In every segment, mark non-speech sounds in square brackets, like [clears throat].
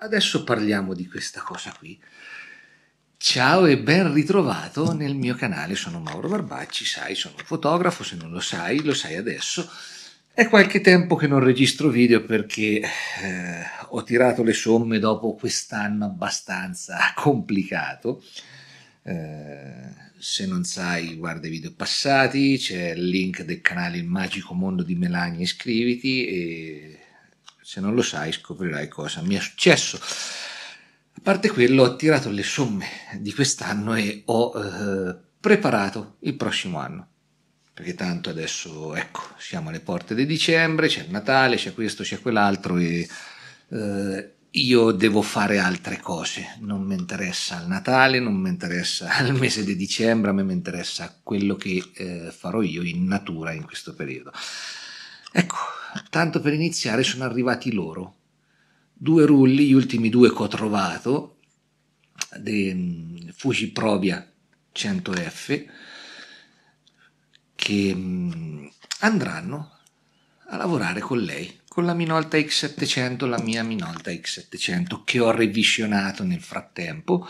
Adesso parliamo di questa cosa qui. Ciao e ben ritrovato nel mio canale, sono Mauro Barbacci, sai, sono un fotografo, se non lo sai, lo sai adesso. È qualche tempo che non registro video perché eh, ho tirato le somme dopo quest'anno abbastanza [laughs] complicato. Eh, se non sai, guarda i video passati, c'è il link del canale Il Magico Mondo di Melania, iscriviti e se non lo sai scoprirai cosa mi è successo. A parte quello ho tirato le somme di quest'anno e ho eh, preparato il prossimo anno. Perché tanto adesso, ecco, siamo alle porte di dicembre, c'è il Natale, c'è questo, c'è quell'altro e... Eh, io devo fare altre cose, non mi interessa il Natale, non mi interessa [laughs] il mese di dicembre, a me mi interessa quello che eh, farò io in natura in questo periodo. Ecco, Tanto per iniziare sono arrivati loro. Due rulli, gli ultimi due che ho trovato, de, mm, Fuji Provia 100F, che mm, andranno a lavorare con lei, con la Minolta X700, la mia Minolta X700 che ho revisionato nel frattempo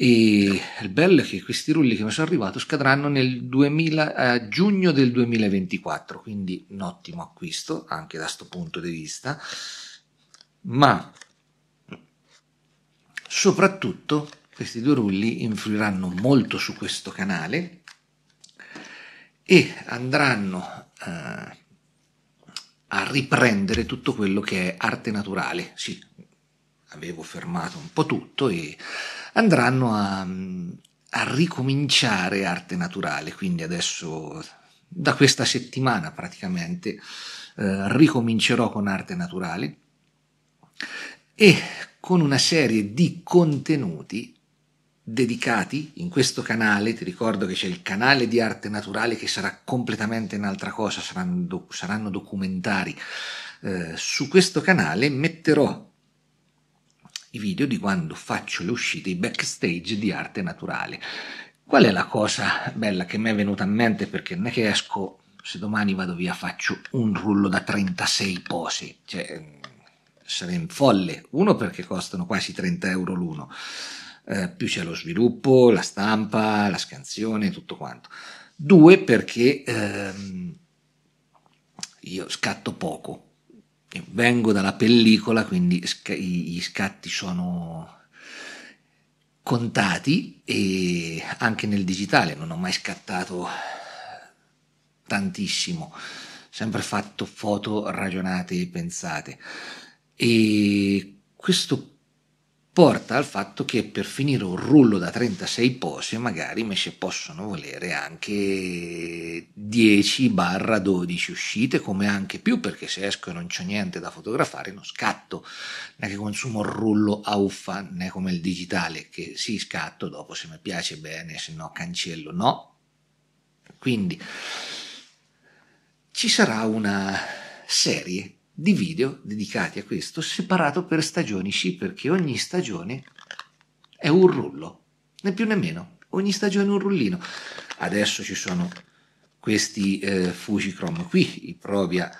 e il bello è che questi rulli che mi sono arrivati scadranno nel 2000, eh, giugno del 2024, quindi un ottimo acquisto anche da questo punto di vista, ma soprattutto questi due rulli influiranno molto su questo canale e andranno eh, a riprendere tutto quello che è arte naturale. Sì, avevo fermato un po' tutto e andranno a, a ricominciare arte naturale, quindi adesso da questa settimana praticamente eh, ricomincerò con arte naturale e con una serie di contenuti dedicati in questo canale, ti ricordo che c'è il canale di arte naturale che sarà completamente un'altra cosa, saranno, saranno documentari. Eh, su questo canale metterò i video di quando faccio le uscite, i backstage di arte naturale. Qual è la cosa bella che mi è venuta in mente? Perché non è che esco, se domani vado via faccio un rullo da 36 posi, cioè sarebbe folle, uno perché costano quasi 30 euro l'uno, eh, più c'è lo sviluppo, la stampa, la scansione, tutto quanto. Due perché ehm, io scatto poco, vengo dalla pellicola, quindi gli scatti sono contati e anche nel digitale non ho mai scattato tantissimo, sempre fatto foto ragionate e pensate. E questo porta al fatto che per finire un rullo da 36 pose magari invece possono volere anche 10-12 uscite come anche più perché se esco e non c'è niente da fotografare non scatto non è che consumo il rullo a uffa né come il digitale che sì scatto dopo se mi piace bene se no cancello no quindi ci sarà una serie di video dedicati a questo, separato per stagioni, sì, perché ogni stagione è un rullo, né più né meno, ogni stagione un rullino. Adesso ci sono questi eh, Fujicrom qui, i Provia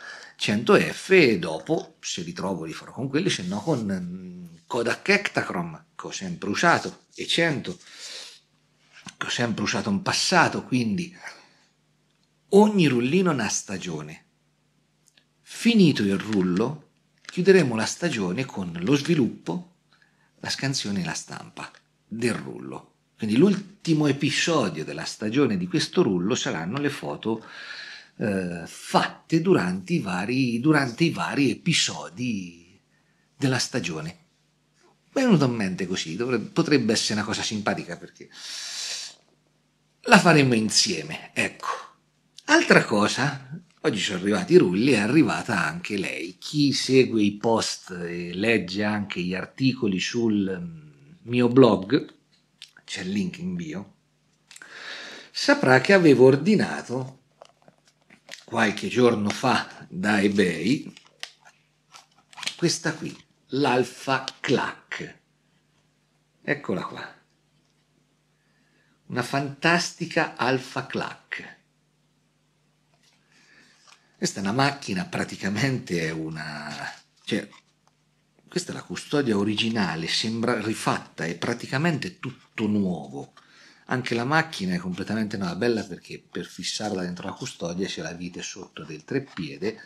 100F, e dopo, se li trovo, li farò con quelli, se no con mm, Kodak Ektachrom, che ho sempre usato, e 100, che ho sempre usato in passato, quindi ogni rullino è una stagione Finito il rullo, chiuderemo la stagione con lo sviluppo, la scansione e la stampa del rullo. Quindi l'ultimo episodio della stagione di questo rullo saranno le foto eh, fatte durante i, vari, durante i vari episodi della stagione. Mi è Venuto a mente così, dovrebbe, potrebbe essere una cosa simpatica perché la faremo insieme, ecco. Altra cosa Oggi sono arrivati i rulli, è arrivata anche lei. Chi segue i post e legge anche gli articoli sul mm, mio blog, c'è il link in bio, saprà che avevo ordinato qualche giorno fa da eBay questa qui, l'Alfa Clack. Eccola qua. Una fantastica Alfa Clack questa è una macchina, praticamente è una... Cioè, questa è la custodia originale, sembra rifatta, è praticamente tutto nuovo. Anche la macchina è completamente nuova, bella perché per fissarla dentro la custodia c'è la vite sotto del treppiede.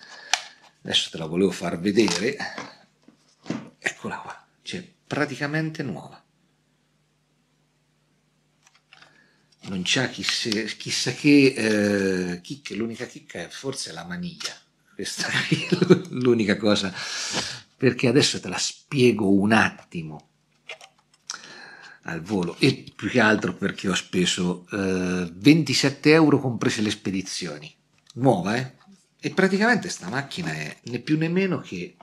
Adesso te la volevo far vedere. Eccola qua, cioè praticamente nuova. non c'ha chissà, chissà che eh, chicche, l'unica chicca è forse la maniglia, questa [laughs] è l'unica cosa, perché adesso te la spiego un attimo al volo e più che altro perché ho speso eh, 27 euro comprese le spedizioni, nuova eh? E praticamente sta macchina è né più né meno che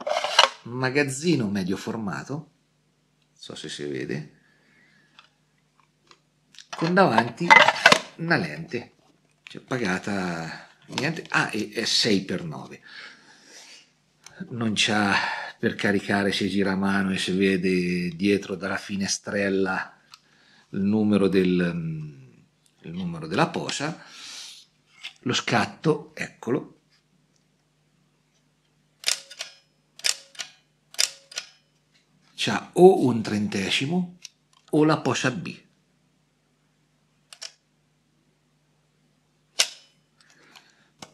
magazzino medio formato, non so se si vede, con davanti una lente, cioè pagata niente, ah e è 6x9, non c'ha per caricare se gira a mano e se vede dietro dalla finestrella il numero, del, il numero della posa, lo scatto, eccolo, c'ha o un trentesimo o la posa B.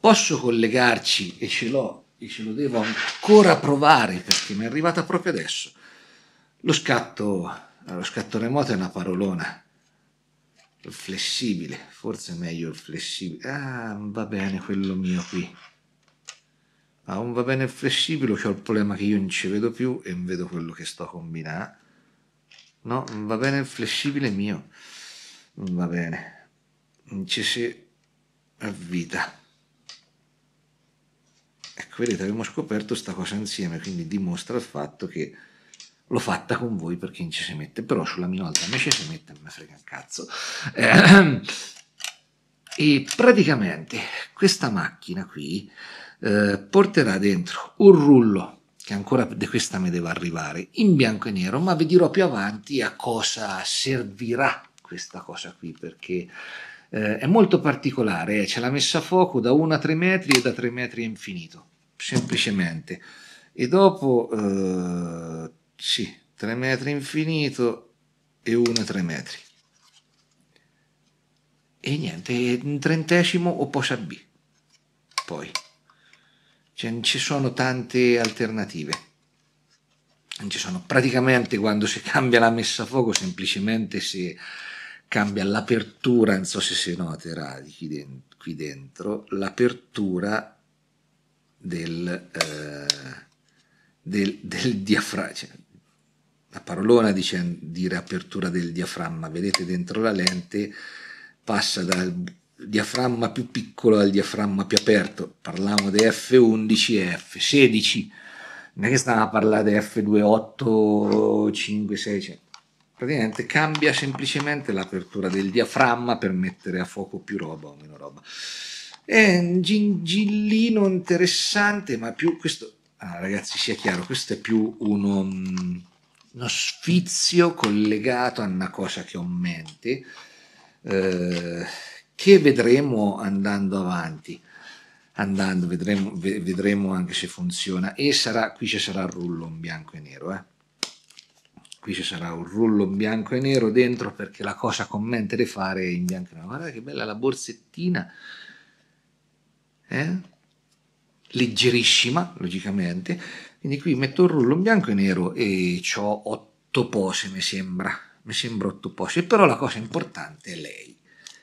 posso collegarci e ce l'ho e ce lo devo ancora provare perché mi è arrivata proprio adesso. Lo scatto, lo scatto remoto è una parolona. Il flessibile, forse è meglio il flessibile. Ah, va bene quello mio qui. Ma ah, non va bene il flessibile, c'è il problema che io non ci vedo più e non vedo quello che sto combinando. No, non va bene il flessibile mio. Non va bene. Non ci si avvita. Ecco, vedete, abbiamo scoperto questa cosa insieme, quindi dimostra il fatto che l'ho fatta con voi perché non ci si mette, però sulla minolta invece si mette, non me frega un cazzo. Eh, [clears throat] e praticamente questa macchina qui eh, porterà dentro un rullo che ancora di questa me deve arrivare in bianco e nero, ma vi dirò più avanti a cosa servirà questa cosa qui perché eh, è molto particolare, eh, ce l'ha messa a fuoco da 1 a 3 metri e da 3 metri infinito semplicemente. E dopo, eh, sì, 3 metri infinito e 1 3 metri. E niente, un trentesimo o posa B. Poi, cioè, ci sono tante alternative ci sono praticamente quando si cambia la messa a fuoco semplicemente si cambia l'apertura non so se si noterà qui dentro l'apertura del, eh, del, del diaframma. Cioè, la parolona dice dire apertura del diaframma, vedete dentro la lente passa dal diaframma più piccolo al diaframma più aperto. Parliamo di F11 e F16, non è che stiamo a parlare di F28, 5, 6, cioè. praticamente cambia semplicemente l'apertura del diaframma per mettere a fuoco più roba o meno roba. È un gingillino interessante, ma più questo... Ah, ragazzi, sia chiaro, questo è più uno, um, uno sfizio collegato a una cosa che ho in mente, eh, che vedremo andando avanti andando vedremo, vedremo, anche se funziona e sarà, qui ci sarà il rullo in bianco e nero eh? qui ci sarà un rullo in bianco e nero dentro perché la cosa con mente di fare è in bianco e nero guarda che bella la borsettina eh? leggerissima, logicamente. Quindi qui metto il rullo in bianco e nero e ho 8 pose, mi sembra. Mi sembra 8 pose, però la cosa importante è lei.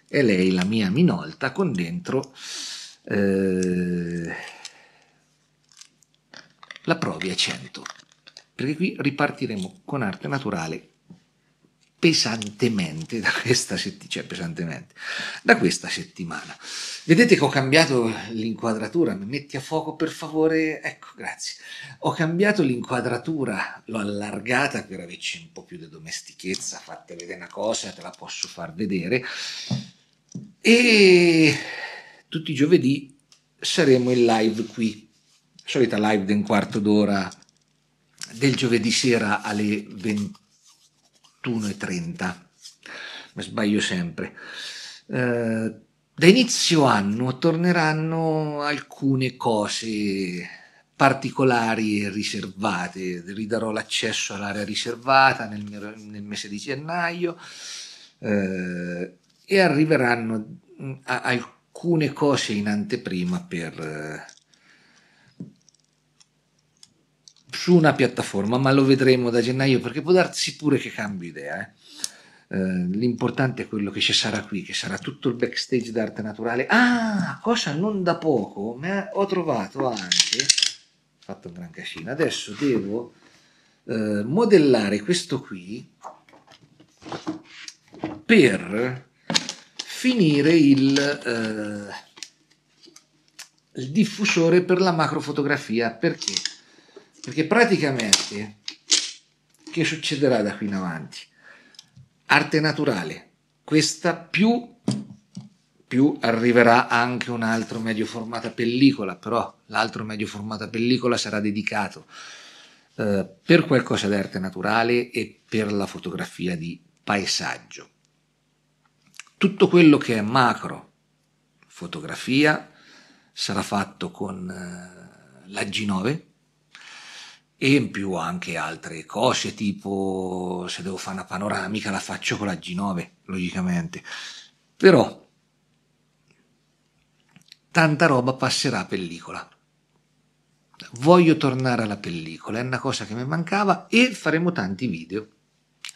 È lei la mia minolta con dentro eh, la provi a 100. Perché qui ripartiremo con arte naturale pesantemente da questa, setti- cioè pesantemente, da questa settimana. Vedete che ho cambiato l'inquadratura, mi metti a fuoco per favore, ecco grazie. Ho cambiato l'inquadratura, l'ho allargata per averci un po' più di domestichezza, fatte vedere una cosa, te la posso far vedere. E tutti i giovedì saremo in live qui, solita live di un quarto d'ora del giovedì sera alle 20 21,30. Mi sbaglio sempre. Eh, da inizio anno torneranno alcune cose particolari e riservate. Ridarò l'accesso all'area riservata nel, nel mese di gennaio eh, e arriveranno mm, alcune cose in anteprima per eh, su una piattaforma, ma lo vedremo da gennaio perché può darsi pure che cambi idea. Eh? Eh, l'importante è quello che ci sarà qui, che sarà tutto il backstage d'arte naturale. Ah, cosa non da poco, ma ho trovato anche, fatto un gran casino, adesso devo eh, modellare questo qui per finire il, eh, il diffusore per la macrofotografia perché perché praticamente che succederà da qui in avanti? Arte naturale, questa più, più arriverà anche un altro medio formato pellicola, però l'altro medio formato pellicola sarà dedicato eh, per qualcosa di arte naturale e per la fotografia di paesaggio. Tutto quello che è macro fotografia sarà fatto con eh, la G9 e in più anche altre cose tipo se devo fare una panoramica la faccio con la G9 logicamente però tanta roba passerà a pellicola voglio tornare alla pellicola è una cosa che mi mancava e faremo tanti video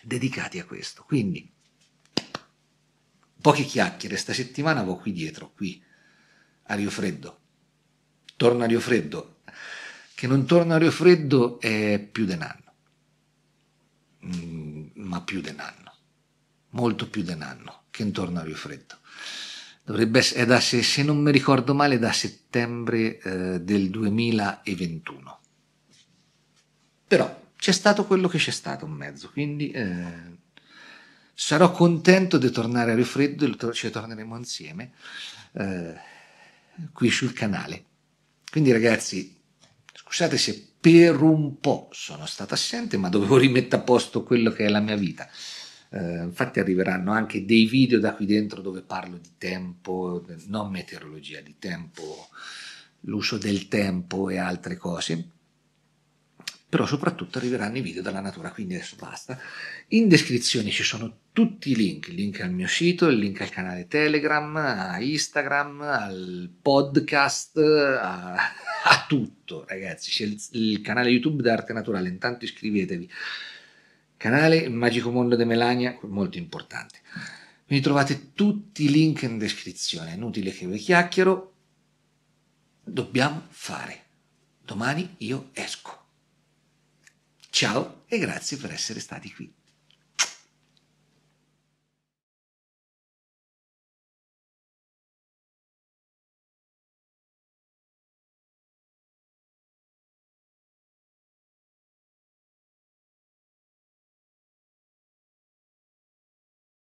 dedicati a questo quindi poche chiacchiere sta settimana vo qui dietro qui a Rio Freddo torno a Rio Freddo che non torna a Rio Freddo è più di un anno, mm, ma più di un anno, molto più di un anno che non torna a Rio Freddo. Dovrebbe essere, da, se, se, non mi ricordo male, da settembre eh, del 2021. Però c'è stato quello che c'è stato in mezzo, quindi eh, sarò contento di tornare a Rio Freddo e ci torneremo insieme eh, qui sul canale. Quindi ragazzi, Scusate se per un po' sono stato assente, ma dovevo [laughs] rimettere a posto quello che è la mia vita. Eh, infatti arriveranno anche dei video da qui dentro dove parlo di tempo, non meteorologia, di tempo, l'uso del tempo e altre cose. Però soprattutto arriveranno i video dalla natura, quindi adesso basta. In descrizione ci sono tutti i link, il link al mio sito, il link al canale Telegram, a Instagram, al podcast, a a tutto, ragazzi. C'è il, il canale YouTube d'arte naturale, intanto iscrivetevi. Canale Magico Mondo di Melania, molto importante. Quindi trovate tutti i link in descrizione, è inutile che vi chiacchiero. Dobbiamo fare. Domani io esco. Ciao e grazie per essere stati qui.